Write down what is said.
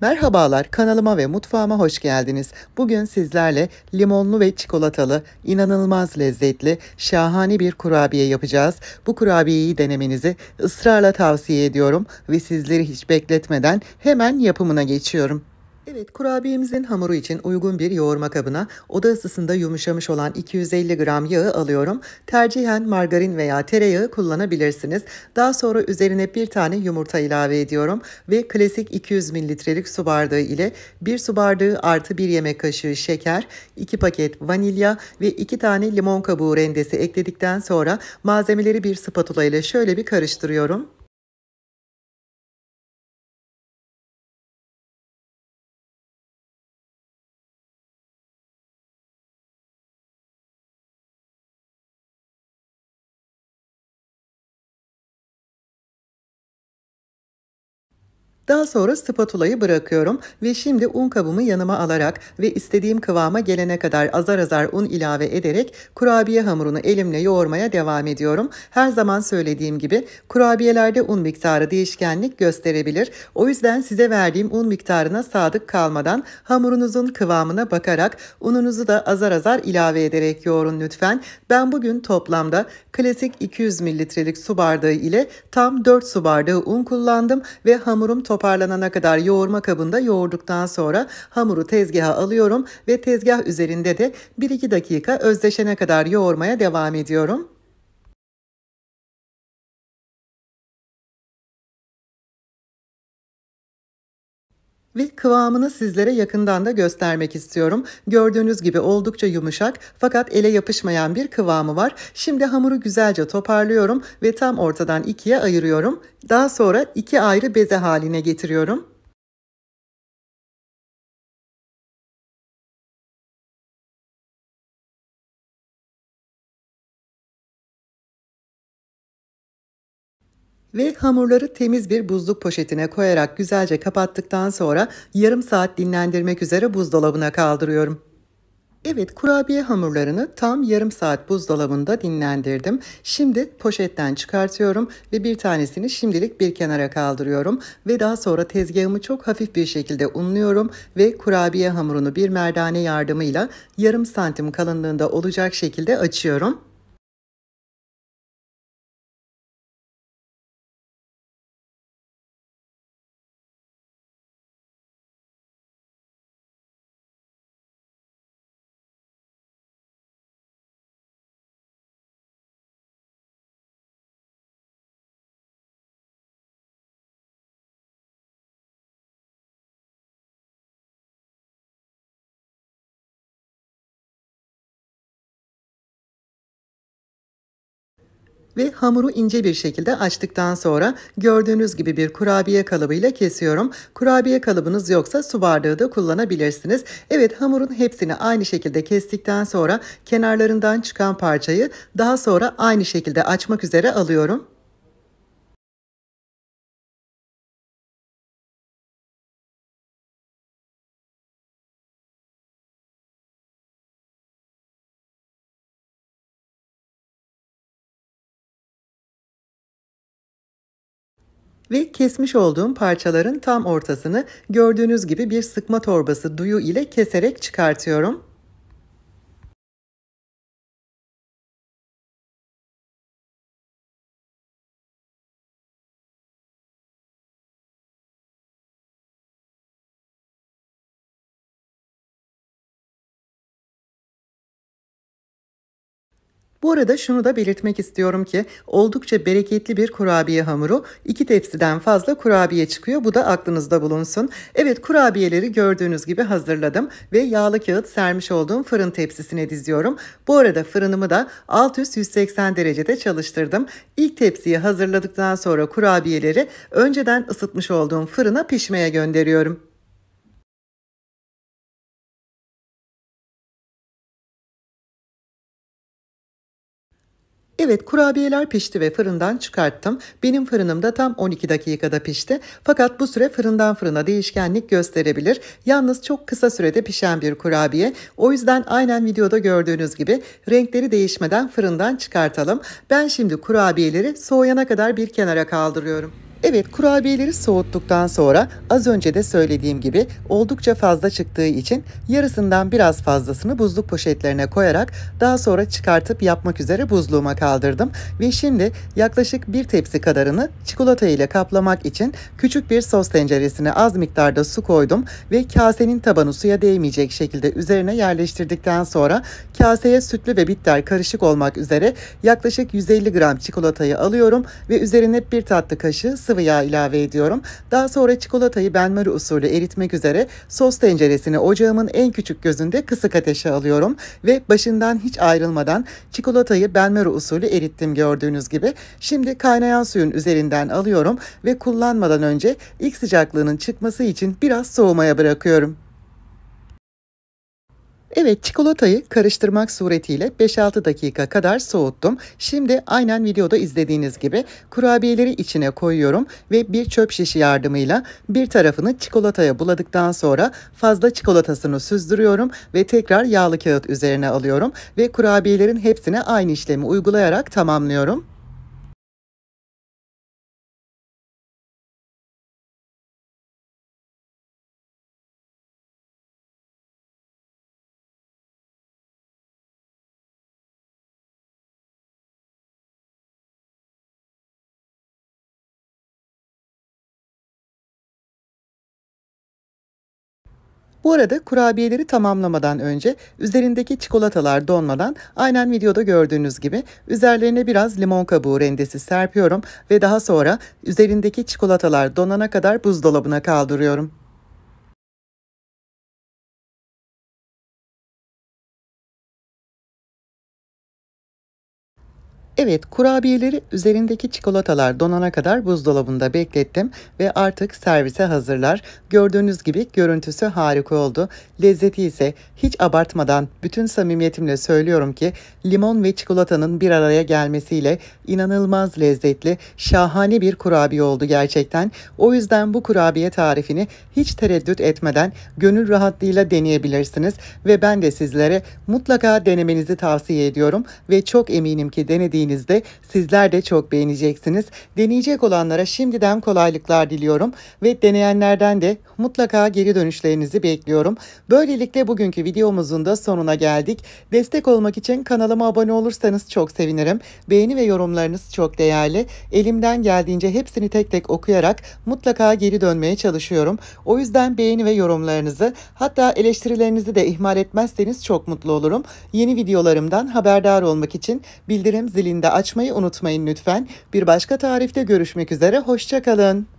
Merhabalar kanalıma ve mutfağıma hoş geldiniz. Bugün sizlerle limonlu ve çikolatalı, inanılmaz lezzetli, şahane bir kurabiye yapacağız. Bu kurabiyeyi denemenizi ısrarla tavsiye ediyorum ve sizleri hiç bekletmeden hemen yapımına geçiyorum. Evet kurabiyemizin hamuru için uygun bir yoğurma kabına oda ısısında yumuşamış olan 250 gram yağı alıyorum. Tercihen margarin veya tereyağı kullanabilirsiniz. Daha sonra üzerine bir tane yumurta ilave ediyorum ve klasik 200 mililitrelik su bardağı ile 1 su bardağı artı 1 yemek kaşığı şeker, 2 paket vanilya ve 2 tane limon kabuğu rendesi ekledikten sonra malzemeleri bir spatula ile şöyle bir karıştırıyorum. Daha sonra spatulayı bırakıyorum ve şimdi un kabımı yanıma alarak ve istediğim kıvama gelene kadar azar azar un ilave ederek kurabiye hamurunu elimle yoğurmaya devam ediyorum. Her zaman söylediğim gibi kurabiyelerde un miktarı değişkenlik gösterebilir. O yüzden size verdiğim un miktarına sadık kalmadan hamurunuzun kıvamına bakarak ununuzu da azar azar ilave ederek yoğurun lütfen. Ben bugün toplamda klasik 200 mililitrelik su bardağı ile tam 4 su bardağı un kullandım ve hamurum toplamda toparlanana kadar yoğurma kabında yoğurduktan sonra hamuru tezgaha alıyorum ve tezgah üzerinde de 1-2 dakika özdeşene kadar yoğurmaya devam ediyorum. ve kıvamını sizlere yakından da göstermek istiyorum. Gördüğünüz gibi oldukça yumuşak fakat ele yapışmayan bir kıvamı var. Şimdi hamuru güzelce toparlıyorum ve tam ortadan ikiye ayırıyorum. Daha sonra iki ayrı beze haline getiriyorum. ve hamurları temiz bir buzluk poşetine koyarak güzelce kapattıktan sonra yarım saat dinlendirmek üzere buzdolabına kaldırıyorum. Evet kurabiye hamurlarını tam yarım saat buzdolabında dinlendirdim. Şimdi poşetten çıkartıyorum ve bir tanesini şimdilik bir kenara kaldırıyorum. Ve daha sonra tezgahımı çok hafif bir şekilde unluyorum ve kurabiye hamurunu bir merdane yardımıyla yarım santim kalınlığında olacak şekilde açıyorum. ve hamuru ince bir şekilde açtıktan sonra gördüğünüz gibi bir kurabiye kalıbıyla kesiyorum. Kurabiye kalıbınız yoksa su bardağı da kullanabilirsiniz. Evet hamurun hepsini aynı şekilde kestikten sonra kenarlarından çıkan parçayı daha sonra aynı şekilde açmak üzere alıyorum. ve kesmiş olduğum parçaların tam ortasını gördüğünüz gibi bir sıkma torbası duyu ile keserek çıkartıyorum. Bu arada şunu da belirtmek istiyorum ki oldukça bereketli bir kurabiye hamuru. iki tepsiden fazla kurabiye çıkıyor. Bu da aklınızda bulunsun. Evet kurabiyeleri gördüğünüz gibi hazırladım ve yağlı kağıt sermiş olduğum fırın tepsisine diziyorum. Bu arada fırınımı da alt üst 180 derecede çalıştırdım. İlk tepsiyi hazırladıktan sonra kurabiyeleri önceden ısıtmış olduğum fırına pişmeye gönderiyorum. Evet kurabiyeler pişti ve fırından çıkarttım. Benim fırınım da tam 12 dakikada pişti. Fakat bu süre fırından fırına değişkenlik gösterebilir. Yalnız çok kısa sürede pişen bir kurabiye. O yüzden aynen videoda gördüğünüz gibi renkleri değişmeden fırından çıkartalım. Ben şimdi kurabiyeleri soğuyana kadar bir kenara kaldırıyorum. Evet kurabiyeleri soğuttuktan sonra az önce de söylediğim gibi oldukça fazla çıktığı için yarısından biraz fazlasını buzluk poşetlerine koyarak daha sonra çıkartıp yapmak üzere buzluğuma kaldırdım ve şimdi yaklaşık bir tepsi kadarını çikolata ile kaplamak için küçük bir sos tenceresine az miktarda su koydum ve kasenin tabanı suya değmeyecek şekilde üzerine yerleştirdikten sonra kaseye sütlü ve bitter karışık olmak üzere yaklaşık 150 gram çikolatayı alıyorum ve üzerine bir tatlı kaşığı sıvı sıvı yağ ilave ediyorum. Daha sonra çikolatayı benmari usulü eritmek üzere sos tenceresini ocağımın en küçük gözünde kısık ateşe alıyorum ve başından hiç ayrılmadan çikolatayı benmari usulü erittim gördüğünüz gibi. Şimdi kaynayan suyun üzerinden alıyorum ve kullanmadan önce ilk sıcaklığının çıkması için biraz soğumaya bırakıyorum. Evet çikolatayı karıştırmak suretiyle 5-6 dakika kadar soğuttum. Şimdi aynen videoda izlediğiniz gibi kurabiyeleri içine koyuyorum ve bir çöp şişi yardımıyla bir tarafını çikolataya buladıktan sonra fazla çikolatasını süzdürüyorum ve tekrar yağlı kağıt üzerine alıyorum ve kurabiyelerin hepsine aynı işlemi uygulayarak tamamlıyorum. Bu arada kurabiyeleri tamamlamadan önce üzerindeki çikolatalar donmadan aynen videoda gördüğünüz gibi üzerlerine biraz limon kabuğu rendesi serpiyorum ve daha sonra üzerindeki çikolatalar donana kadar buzdolabına kaldırıyorum. Evet, kurabiyeleri üzerindeki çikolatalar donana kadar buzdolabında beklettim ve artık servise hazırlar. Gördüğünüz gibi görüntüsü harika oldu. Lezzeti ise hiç abartmadan bütün samimiyetimle söylüyorum ki limon ve çikolatanın bir araya gelmesiyle inanılmaz lezzetli, şahane bir kurabiye oldu gerçekten. O yüzden bu kurabiye tarifini hiç tereddüt etmeden gönül rahatlığıyla deneyebilirsiniz ve ben de sizlere mutlaka denemenizi tavsiye ediyorum ve çok eminim ki denediğiniz denediğinizde sizler de çok beğeneceksiniz. Deneyecek olanlara şimdiden kolaylıklar diliyorum ve deneyenlerden de mutlaka geri dönüşlerinizi bekliyorum. Böylelikle bugünkü videomuzun da sonuna geldik. Destek olmak için kanalıma abone olursanız çok sevinirim. Beğeni ve yorumlarınız çok değerli. Elimden geldiğince hepsini tek tek okuyarak mutlaka geri dönmeye çalışıyorum. O yüzden beğeni ve yorumlarınızı hatta eleştirilerinizi de ihmal etmezseniz çok mutlu olurum. Yeni videolarımdan haberdar olmak için bildirim zilini geldiğinde açmayı unutmayın lütfen. Bir başka tarifte görüşmek üzere, hoşçakalın.